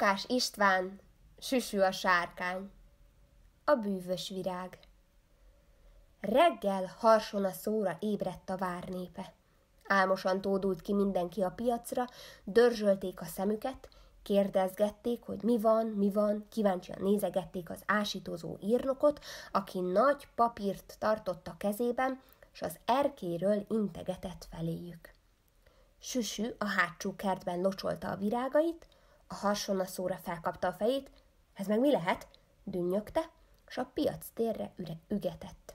Lukás István, süsű a sárkány, a bűvös virág. Reggel harson a szóra ébredt a várnépe. Álmosan tódult ki mindenki a piacra, dörzsölték a szemüket, kérdezgették, hogy mi van, mi van, kíváncsian nézegették az ásítozó írnokot, aki nagy papírt tartott a kezében, és az erkéről integetett feléjük. Süsű a hátsó kertben locsolta a virágait, a harsona szóra felkapta a fejét. Ez meg mi lehet? Dünnyögte, és a piac térre üre- ügetett.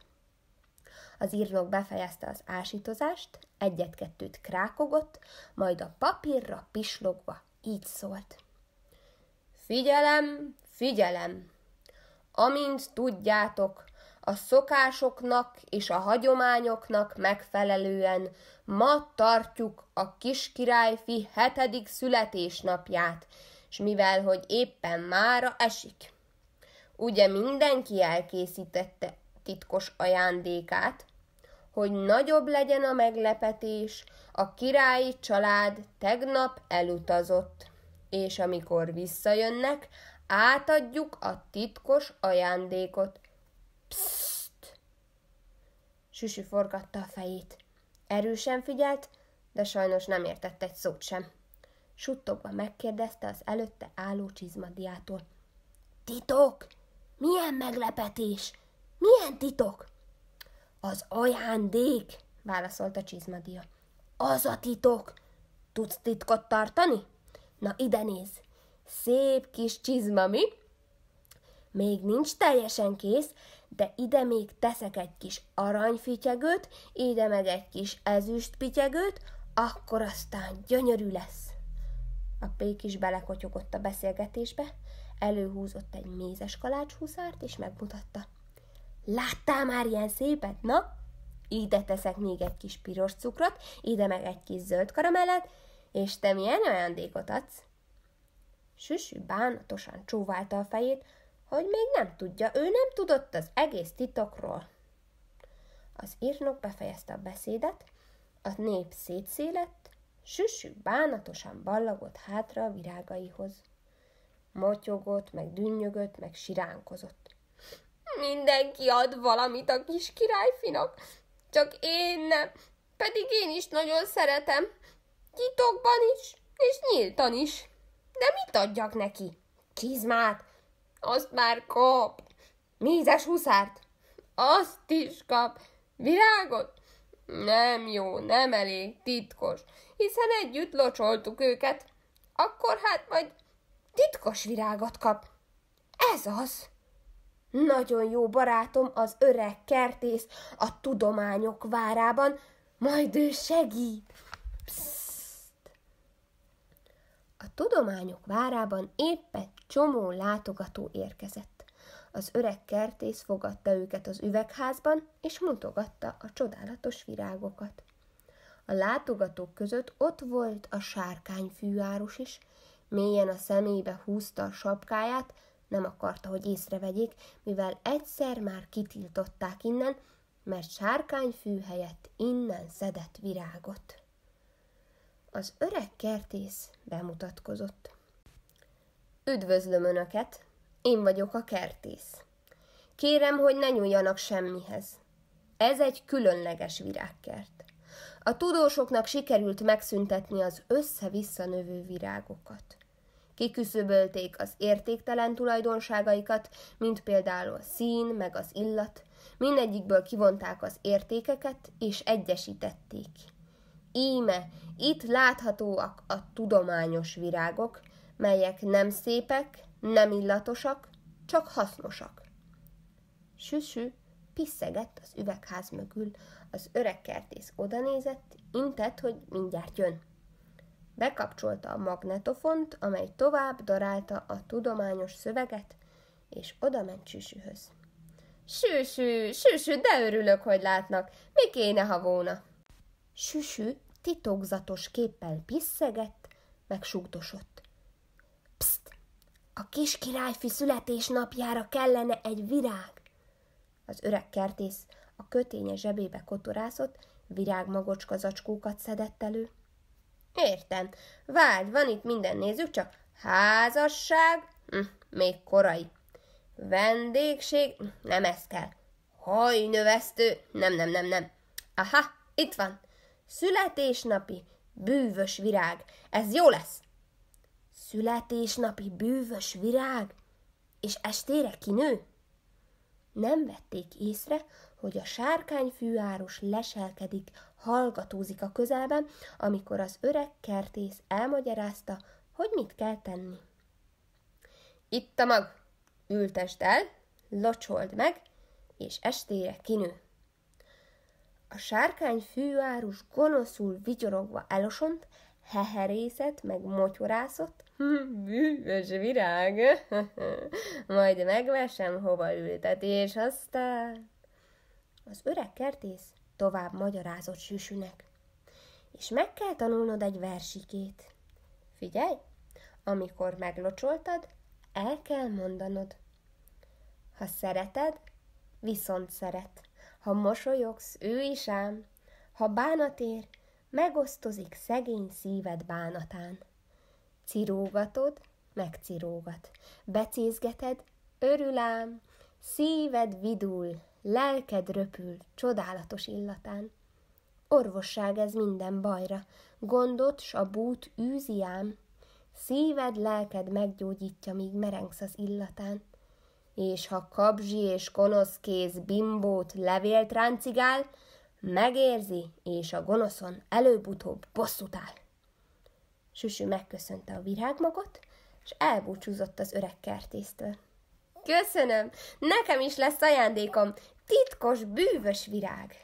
Az írnok befejezte az ásítozást, egyet-kettőt krákogott, majd a papírra pislogva így szólt. Figyelem, figyelem! Amint tudjátok, a szokásoknak és a hagyományoknak megfelelően ma tartjuk a kiskirályfi hetedik születésnapját, és mivel hogy éppen mára esik. Ugye mindenki elkészítette titkos ajándékát, hogy nagyobb legyen a meglepetés, a királyi család tegnap elutazott, és amikor visszajönnek, átadjuk a titkos ajándékot Süsü forgatta a fejét. Erősen figyelt, de sajnos nem értett egy szót sem. Suttogva megkérdezte az előtte álló csizmadiától. Titok? Milyen meglepetés? Milyen titok? Az ajándék, válaszolta csizmadia. Az a titok. Tudsz titkot tartani? Na ide néz. szép kis csizma, mi? Még nincs teljesen kész, de ide még teszek egy kis aranyfityegőt, ide meg egy kis ezüstpityegőt, akkor aztán gyönyörű lesz. A pék is belekotyogott a beszélgetésbe, előhúzott egy mézes kalácshúszárt, és megmutatta. Láttál már ilyen szépet, na? Ide teszek még egy kis piros cukrot, ide meg egy kis zöld karamellet, és te milyen ajándékot adsz? Süsű bánatosan csóválta a fejét, hogy még nem tudja, ő nem tudott az egész titokról. Az írnok befejezte a beszédet, a nép szétszélett, süsű bánatosan ballagott hátra a virágaihoz. Motyogott, meg dünnyögött, meg siránkozott. Mindenki ad valamit a kis királyfinak, csak én nem, pedig én is nagyon szeretem. Titokban is, és nyíltan is. De mit adjak neki? Kizmát? azt már kap. Mézes huszárt, azt is kap. Virágot? Nem jó, nem elég, titkos, hiszen együtt locsoltuk őket. Akkor hát majd titkos virágot kap. Ez az. Nagyon jó barátom az öreg kertész a tudományok várában, majd ő segít. tudományok várában épp egy csomó látogató érkezett. Az öreg kertész fogadta őket az üvegházban, és mutogatta a csodálatos virágokat. A látogatók között ott volt a sárkányfűárus is, mélyen a szemébe húzta a sapkáját, nem akarta, hogy észrevegyék, mivel egyszer már kitiltották innen, mert sárkányfű helyett innen szedett virágot. Az öreg kertész bemutatkozott. Üdvözlöm Önöket, én vagyok a kertész. Kérem, hogy ne nyúljanak semmihez. Ez egy különleges virágkert. A tudósoknak sikerült megszüntetni az össze-vissza növő virágokat. Kiküszöbölték az értéktelen tulajdonságaikat, mint például a szín, meg az illat, mindegyikből kivonták az értékeket és egyesítették. Íme, itt láthatóak a tudományos virágok, melyek nem szépek, nem illatosak, csak hasznosak. Süsü piszegett az üvegház mögül, az öreg kertész odanézett, intett, hogy mindjárt jön. Bekapcsolta a magnetofont, amely tovább darálta a tudományos szöveget, és odament Süsühöz. Süsü, Süsü, de örülök, hogy látnak. Mi kéne, ha volna? Süsü titokzatos képpel pisszegett, meg Pszt! A kis királyfi születésnapjára kellene egy virág! Az öreg kertész a köténye zsebébe kotorászott, virágmagocska zacskókat szedett elő. Értem, várj, van itt minden, nézzük csak. Házasság? Hm, még korai. Vendégség? Hm, nem ez kell. Hajnövesztő? Nem, nem, nem, nem. Aha, itt van. Születésnapi, bűvös virág. Ez jó lesz. Születésnapi, bűvös virág? És estére kinő? Nem vették észre, hogy a fűáros leselkedik, hallgatózik a közelben, amikor az öreg kertész elmagyarázta, hogy mit kell tenni. Itt a mag, ültesd el, locsold meg, és estére kinő. A sárkány fűárus gonoszul vigyorogva elosont, heherészet, meg motyorászott. Bűvös virág! Majd megvesem, hova ültet, és aztán... Az öreg kertész tovább magyarázott sűsűnek. És meg kell tanulnod egy versikét. Figyelj, amikor meglocsoltad, el kell mondanod. Ha szereted, viszont szeret. Ha mosolyogsz, ő is ám, ha bánat ér, megosztozik szegény szíved bánatán. Cirógatod, megcirógat, becézgeted, örül ám, szíved vidul, lelked röpül csodálatos illatán. Orvosság ez minden bajra, gondot s a bút űzi ám, szíved, lelked meggyógyítja, míg merengsz az illatán és ha kabzsi és gonosz kéz bimbót levélt ráncigál, megérzi, és a gonoszon előbb-utóbb bosszút áll. Süsű megköszönte a virágmagot, és elbúcsúzott az öreg kertésztől. Köszönöm, nekem is lesz ajándékom, titkos, bűvös virág.